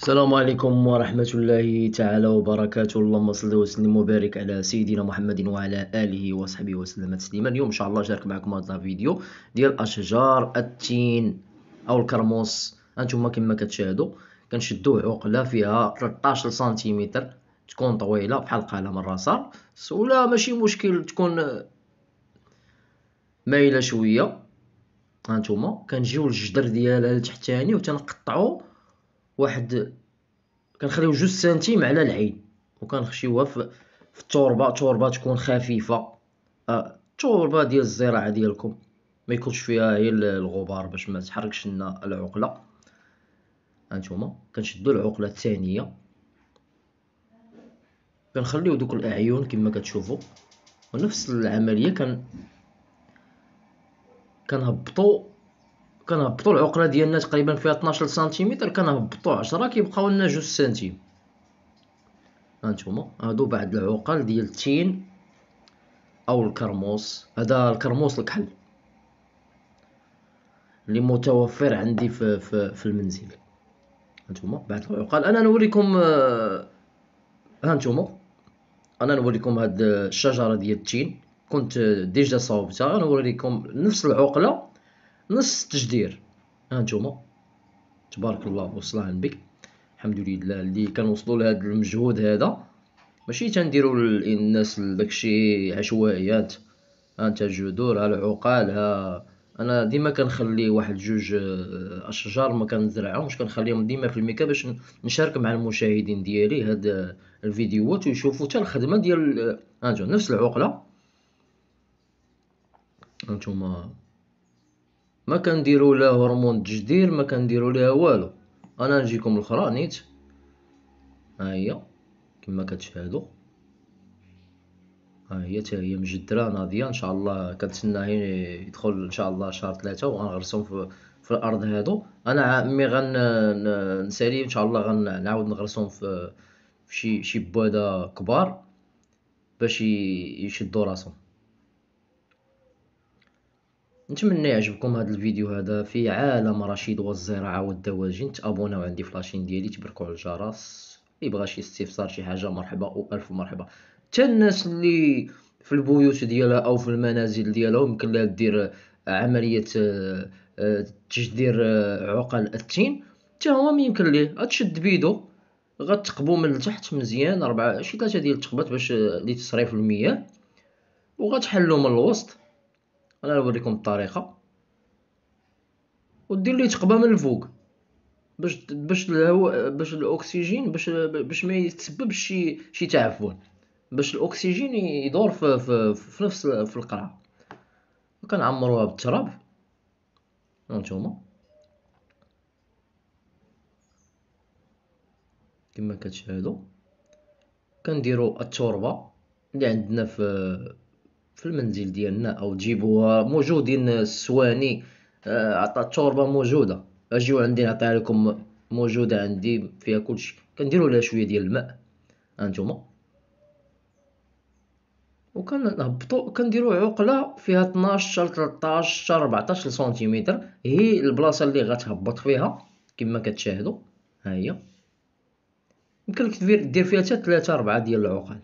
السلام عليكم ورحمة الله تعالى وبركاته اللهم صل وسلم وبارك على سيدنا محمد وعلى آله وصحبه وسلم تسليما اليوم إن شاء الله شارك معكم هذا الفيديو ديال أشجار التين أو الكرموس أنتم كما كتشاهدوا كنشدو عقلة فيها 13 سنتيمتر تكون طويلة بحال قلم الرصاص ولا ماشي مشكل تكون مايلة شوية هانتوما كنجيو الجدر ديالها لتحتاني وتنقطعو واحد كنخليو جوج سنتيم على العين وكنخشيوها في التربه تربه تكون خفيفه التربه آه، ديال الزراعه ديالكم ما يكونش فيها هي الغبار باش ما تحرقش لنا العقله هانتوما كنشدو العقله الثانيه كنخليو دوك الاعيون كما كتشوفوا ونفس العمليه كان كنهبطوا كنهبطوا العقله ديالنا تقريبا فيها 12 سنتيمتر كنهبطوا 10 كيبقاو لنا جوج سنتيم هانتوما هادو بعد العقل ديال التين او الكرموس هذا الكرموس الكحل اللي متوفر عندي في في, في المنزل هانتوما بعد العقل انا نوريكم هانتوما انا نوريكم هاد الشجره ديال التين كنت ديجا صوبتها نوريكم نفس العقله نص تجدير ها نتوما تبارك الله وصل بك الحمد لله اللي كنوصلوا لهذا المجهود هذا ماشي تنديروا الناس داكشي عشوائيات انت جذور على عقال ها انا ديما كنخلي واحد جوج آه، اشجار ما كنزرعهمش كنخليهم ديما في الميكا باش نشارك مع المشاهدين ديالي هاد آه، الفيديوهات ويشوفوا حتى الخدمه ديال آه، هانتوما نفس العقله هانتوما ما كنديروا لا هرمون تجدير ما كنديروا ليها والو انا نجيكم الاخرى نيت ها هي كما كتشاهدوا ها هي حتى هي مجدره ناضيه ان شاء الله كنتسناه يدخل ان شاء الله شهر ثلاثة وغنغرسهم في, في الارض هادو انا مي غنسالي ان شاء الله غنعاود نغرسهم في في شي شي بواده كبار باش يشدوا راسهم نتمنى يعجبكم هذا الفيديو هذا في عالم رشيد والزراعه والدواجن تابوناو عندي فلاشين ديالي تبركوا على الجرس اللي بغى شي استفسار شي حاجه مرحبا والف مرحبا حتى الناس اللي في البيوت ديالها او في المنازل ديالها يمكن لها دير عمليه آه، تجدير آه، عقل التين حتى هو يمكن ليه غتشد بيدو غتقبو من التحت مزيان اربعه شي ثلاثه ديال التقبات باش آه، لتصريف المياه وغتحلو من الوسط انا نوريكم الطريقه ودير ليه تقبه من الفوق باش باش الهواء باش الاكسجين باش باش ما يتسببش شي شي تعفن باش الاكسجين يدور في, في, في نفس في القرعه وكنعمروها بالتراب هانتوما كما كتشاهدوا كنديروا التربه اللي عندنا في في المنزل ديالنا او تجيبوها موجودين السواني آه، عطا التربه موجوده اجيو عندي نعطيها لكم موجوده عندي فيها كلشي كنديروا لها شويه ديال الماء هانتوما وكنهبطوا كنديروا عقله فيها 12 13 14 سنتيمتر هي البلاصه اللي غتهبط فيها كما كتشاهدوا ها هي يمكن لك دير فيها حتى 3 4 ديال العقل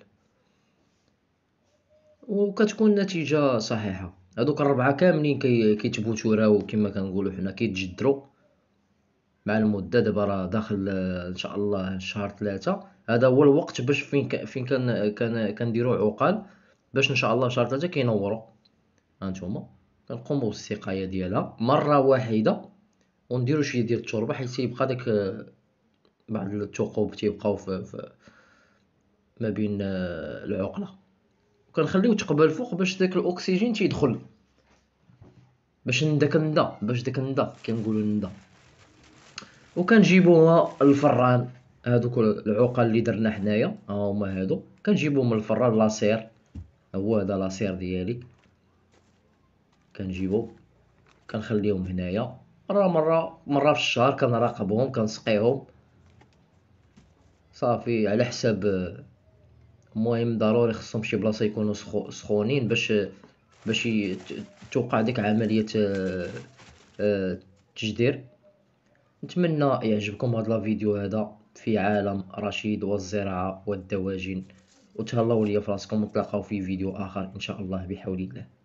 وكتكون النتيجه صحيحه هذوك الربعه كاملين كيتبوتوراو كما كنقولوا حنا كيتجدروا مع المده دابا راه داخل ان شاء الله شهر ثلاثة هذا هو الوقت باش فين ك... فين كان كان كنديروا عقال باش ان شاء الله شهر ثلاثة كينوروا هانتوما كنقوموا بالسقايه ديالها مره واحده ونديروا شويه ديال التربه حيت يبقى داك بعض الثقوب تيبقاو في... في ما بين آه، العقله وكنخليو تقبل الفوق باش داك الاكسجين تيدخل باش داك الندى باش داك الندى كنقولو الندى وكنجيبوها الفران هادوك العقل اللي درنا حنايا ها هما هادو كنجيبوهم من الفران لاصير هو هذا لاصير ديالي كنجيبو كنخليهم هنايا مره مره مره في الشهر كنراقبهم كنسقيهم صافي على حساب المهم ضروري خصهم شي بلاصه يكونوا سخونين باش باش توقع ديك عمليه التجدير آه، نتمنى يعجبكم هذا الفيديو هذا في عالم رشيد والزراعه والدواجن وتهلاو ليا فراسكم نتلاقاو في فيديو اخر ان شاء الله بحول الله